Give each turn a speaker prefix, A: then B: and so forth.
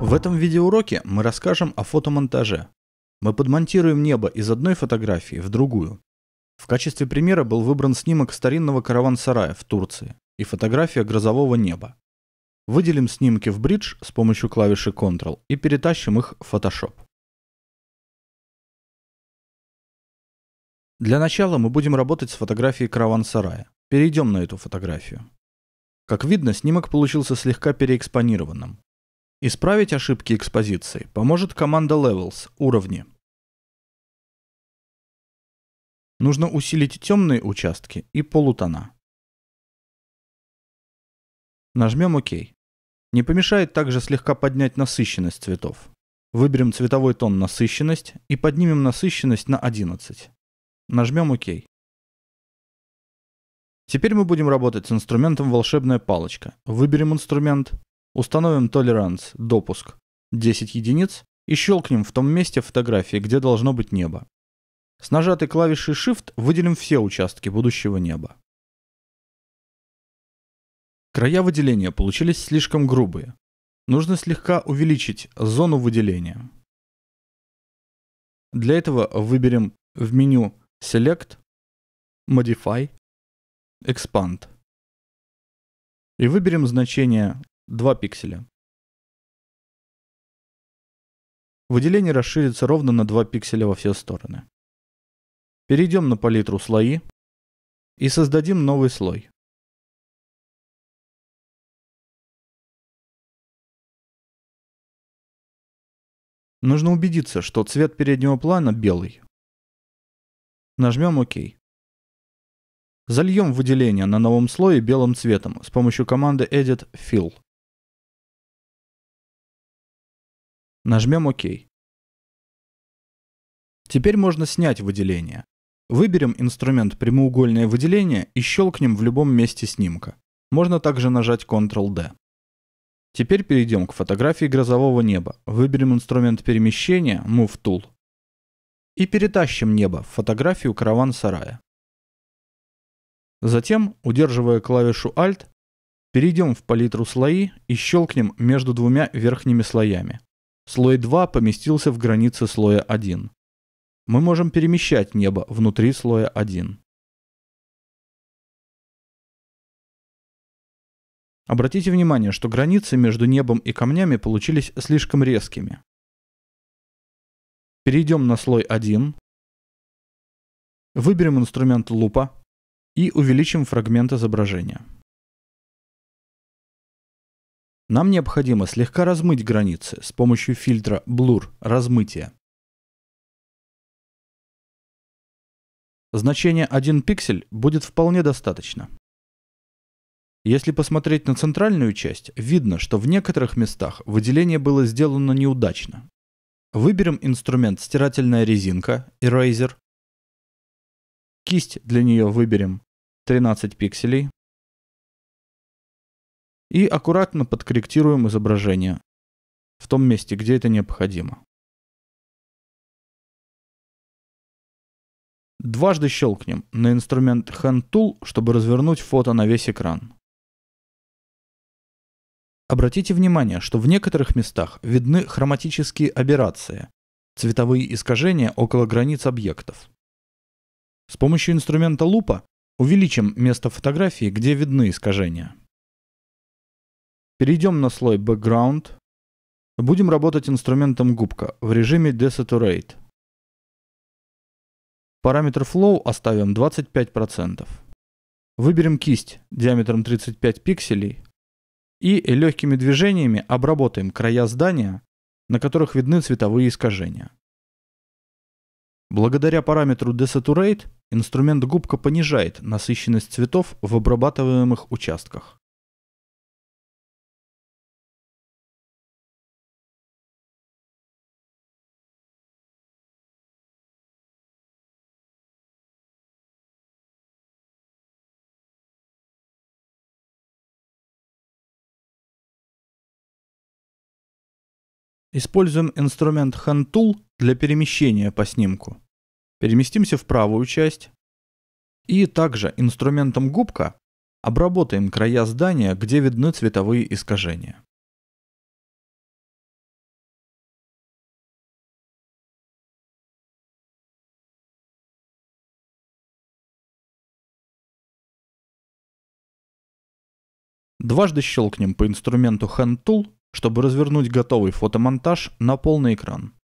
A: В этом видеоуроке мы расскажем о фотомонтаже. Мы подмонтируем небо из одной фотографии в другую. В качестве примера был выбран снимок старинного караван-сарая в Турции и фотография грозового неба. Выделим снимки в бридж с помощью клавиши Ctrl и перетащим их в Photoshop. Для начала мы будем работать с фотографией караван-сарая. Перейдем на эту фотографию. Как видно, снимок получился слегка переэкспонированным. Исправить ошибки экспозиции поможет команда Levels, уровни.
B: Нужно усилить темные участки и полутона. Нажмем ОК. Не помешает также слегка
A: поднять насыщенность цветов. Выберем цветовой тон насыщенность и поднимем насыщенность на 11. Нажмем ОК. Теперь мы будем работать с инструментом волшебная палочка. Выберем инструмент, Установим толеранс, допуск, 10 единиц и щелкнем в том месте фотографии, где должно быть небо. С нажатой клавишей Shift выделим все участки будущего неба.
B: Края выделения получились слишком грубые. Нужно слегка увеличить зону выделения. Для этого выберем в меню Select, Modify, Expand. И выберем значение 2 пикселя. Выделение расширится ровно на 2 пикселя во все стороны. Перейдем на палитру слои и создадим новый слой. Нужно убедиться, что цвет переднего плана белый. Нажмем ОК. Зальем выделение на новом слое белым цветом с помощью команды Edit Fill. Нажмем ОК. Теперь
A: можно снять выделение. Выберем инструмент «Прямоугольное выделение» и щелкнем в любом месте снимка. Можно также нажать Ctrl-D. Теперь перейдем к фотографии грозового неба. Выберем инструмент перемещения Move Tool. И перетащим небо в фотографию караван-сарая. Затем, удерживая клавишу Alt, перейдем в палитру слои и щелкнем между двумя верхними слоями. Слой 2 поместился в границе слоя 1. Мы
B: можем перемещать небо внутри слоя 1. Обратите внимание, что границы между небом и камнями
A: получились слишком резкими. Перейдем на слой 1.
B: Выберем инструмент лупа и увеличим фрагмент изображения. Нам необходимо слегка размыть границы с помощью фильтра Blur Размытие.
A: Значение 1 пиксель будет вполне достаточно. Если посмотреть на центральную часть, видно, что в некоторых местах выделение было сделано неудачно. Выберем инструмент стирательная резинка,
B: Eraser. Кисть для нее выберем 13 пикселей и аккуратно подкорректируем изображение в том месте, где это необходимо. Дважды щелкнем на инструмент Hand Tool, чтобы развернуть фото
A: на весь экран. Обратите внимание, что в некоторых местах видны хроматические аберрации, цветовые искажения около границ объектов. С помощью инструмента лупа увеличим место фотографии, где видны искажения. Перейдем на слой Background. Будем работать инструментом губка в режиме Desaturate. Параметр Flow оставим 25%. Выберем кисть диаметром 35 пикселей и легкими движениями обработаем края здания, на которых видны цветовые искажения. Благодаря параметру Desaturate инструмент губка понижает насыщенность цветов в
B: обрабатываемых участках. Используем инструмент Hand Tool для перемещения по снимку.
A: Переместимся в правую часть. И также инструментом губка
B: обработаем края здания, где видны цветовые искажения. Дважды щелкнем по инструменту Hand Tool чтобы развернуть
A: готовый фотомонтаж на полный экран.